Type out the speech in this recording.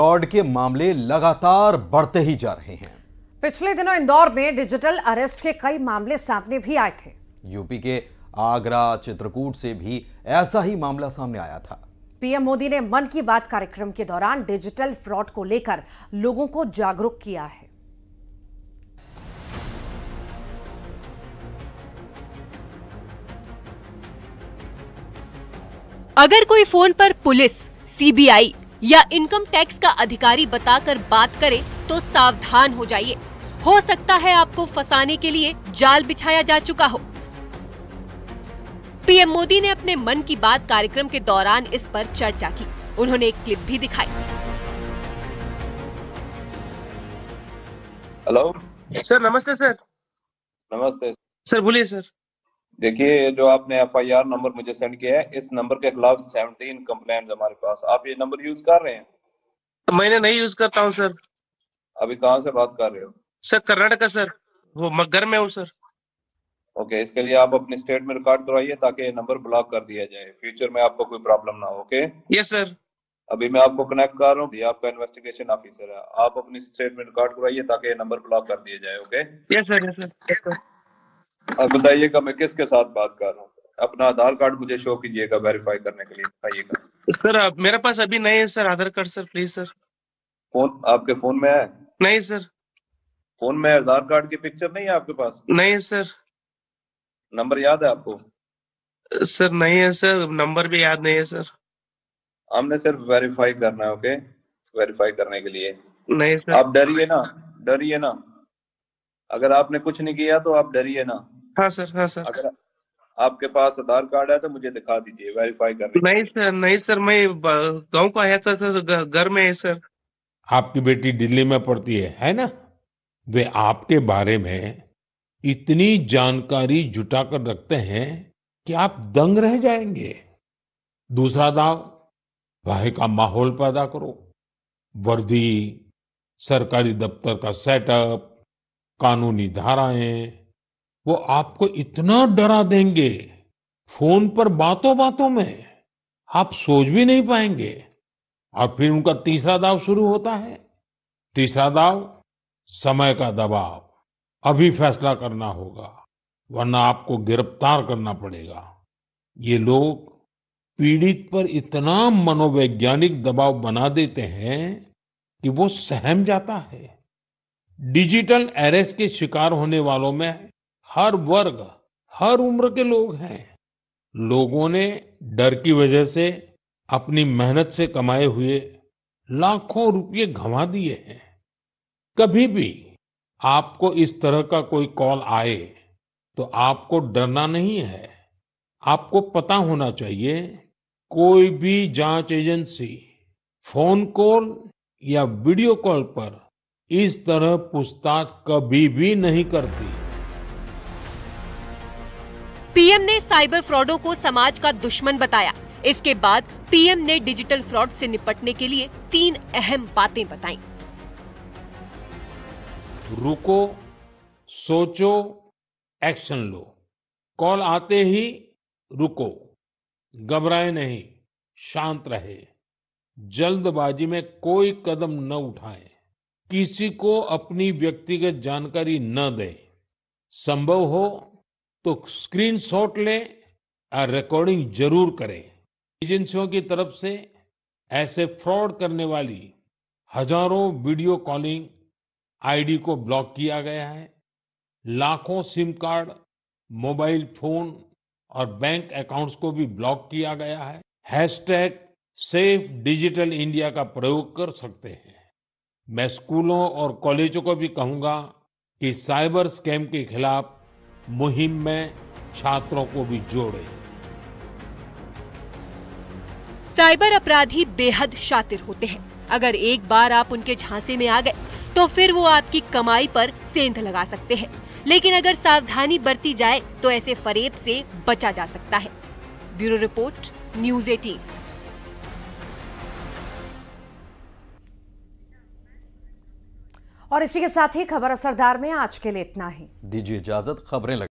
fraud के मामले लगातार बढ़ते ही जा रहे हैं पिछले दिनों इंदौर में डिजिटल अरेस्ट के कई मामले सामने भी आए थे यूपी के आगरा चित्रकूट से भी ऐसा ही मामला सामने आया था पीएम मोदी ने मन की बात कार्यक्रम के दौरान डिजिटल फ्रॉड को लेकर लोगों को जागरूक किया है अगर कोई फोन पर पुलिस सीबीआई या इनकम टैक्स का अधिकारी बताकर बात करे तो सावधान हो जाइए हो सकता है आपको फंसाने के लिए जाल बिछाया जा चुका हो पीएम मोदी ने अपने मन की बात कार्यक्रम के दौरान इस पर चर्चा की उन्होंने एक क्लिप भी दिखाई हेलो सर नमस्ते सर नमस्ते सर बोलिए सर देखिए जो आपने एफ आई आर नंबर मुझे सेंड किया है इस नंबर के खिलाफ सेवनटीन कम्प्लेन हमारे पास आप ये नंबर यूज कर रहे हैं मैंने नहीं यूज करता हूँ सर अभी कहाँ से बात कर रहे हो सर कर्नाटका सर वो मगर में हूँ सर ओके okay, इसके लिए आप अपने स्टेट में रिकॉर्ड करवाइए ताकि ये नंबर ब्लॉक कर दिया जाए फ्यूचर में आपको कोई प्रॉब्लम ना हो ओके यस सर अभी मैं आपको कनेक्ट कर रहा हूँ आपका इन्वेस्टिगेशन ऑफिसर है आप अपनी स्टेट में रिकॉर्ड करवाइए ताकि ये नंबर ब्लॉक कर दिया जाए okay yes sir yes sir और बताइएगा मैं किसके साथ बात कर रहा हूँ अपना आधार कार्ड मुझे शो कीजिएगा वेरीफाई करने के लिए बताइएगा सर मेरे पास अभी नहीं है sir Aadhaar card sir please sir phone आपके फोन में है नहीं सर फोन में आधार कार्ड की पिक्चर नहीं है आपके पास नहीं सर नंबर याद है आपको सर नहीं है सर नंबर भी याद नहीं है सर हमने सिर्फ वेरीफाई करना है ओके वेरीफाई करने के लिए नहीं सर आप डरिए ना डरिए ना अगर आपने कुछ नहीं किया तो आप डरिए ना हाँ सर हाँ सर अगर आपके पास आधार कार्ड है तो मुझे दिखा दीजिए वेरीफाई कर नहीं सर नहीं सर मैं गांव का आया था सर तो घर में है सर आपकी बेटी दिल्ली में पढ़ती है है ना वे आपके बारे में इतनी जानकारी जुटा कर रखते हैं कि आप दंग रह जाएंगे दूसरा दाव भाई का माहौल पैदा करो वर्दी सरकारी दफ्तर का सेटअप कानूनी धाराएं वो आपको इतना डरा देंगे फोन पर बातों बातों में आप सोच भी नहीं पाएंगे और फिर उनका तीसरा दाव शुरू होता है तीसरा दाव समय का दबाव अभी फैसला करना होगा वरना आपको गिरफ्तार करना पड़ेगा ये लोग पीड़ित पर इतना मनोवैज्ञानिक दबाव बना देते हैं कि वो सहम जाता है डिजिटल अरेस्ट के शिकार होने वालों में हर वर्ग हर उम्र के लोग हैं लोगों ने डर की वजह से अपनी मेहनत से कमाए हुए लाखों रुपये घमा दिए हैं कभी भी आपको इस तरह का कोई कॉल आए तो आपको डरना नहीं है आपको पता होना चाहिए कोई भी जांच एजेंसी फोन कॉल या वीडियो कॉल पर इस तरह पूछताछ कभी भी नहीं करती पीएम ने साइबर फ्रॉडों को समाज का दुश्मन बताया इसके बाद पीएम ने डिजिटल फ्रॉड से निपटने के लिए तीन अहम बातें बताई रुको सोचो एक्शन लो कॉल आते ही रुको घबराए नहीं शांत रहे जल्दबाजी में कोई कदम न उठाएं किसी को अपनी व्यक्तिगत जानकारी न दें संभव हो तो स्क्रीनशॉट लें और रिकॉर्डिंग जरूर करें एजेंसियों की तरफ से ऐसे फ्रॉड करने वाली हजारों वीडियो कॉलिंग आईडी को ब्लॉक किया गया है लाखों सिम कार्ड मोबाइल फोन और बैंक अकाउंट्स को भी ब्लॉक किया गया है हैशटैग सेफ डिजिटल इंडिया का प्रयोग कर सकते हैं मैं स्कूलों और कॉलेजों को भी कहूंगा कि साइबर स्कैम के खिलाफ मुहिम में छात्रों को भी जोड़े साइबर अपराधी बेहद शातिर होते हैं अगर एक बार आप उनके झांसे में आ गए तो फिर वो आपकी कमाई पर सेंध लगा सकते हैं लेकिन अगर सावधानी बरती जाए तो ऐसे फरेब से बचा जा सकता है ब्यूरो रिपोर्ट न्यूज एटीन और इसी के साथ ही खबर असरदार में आज के लिए इतना ही दीजिए इजाजत खबरें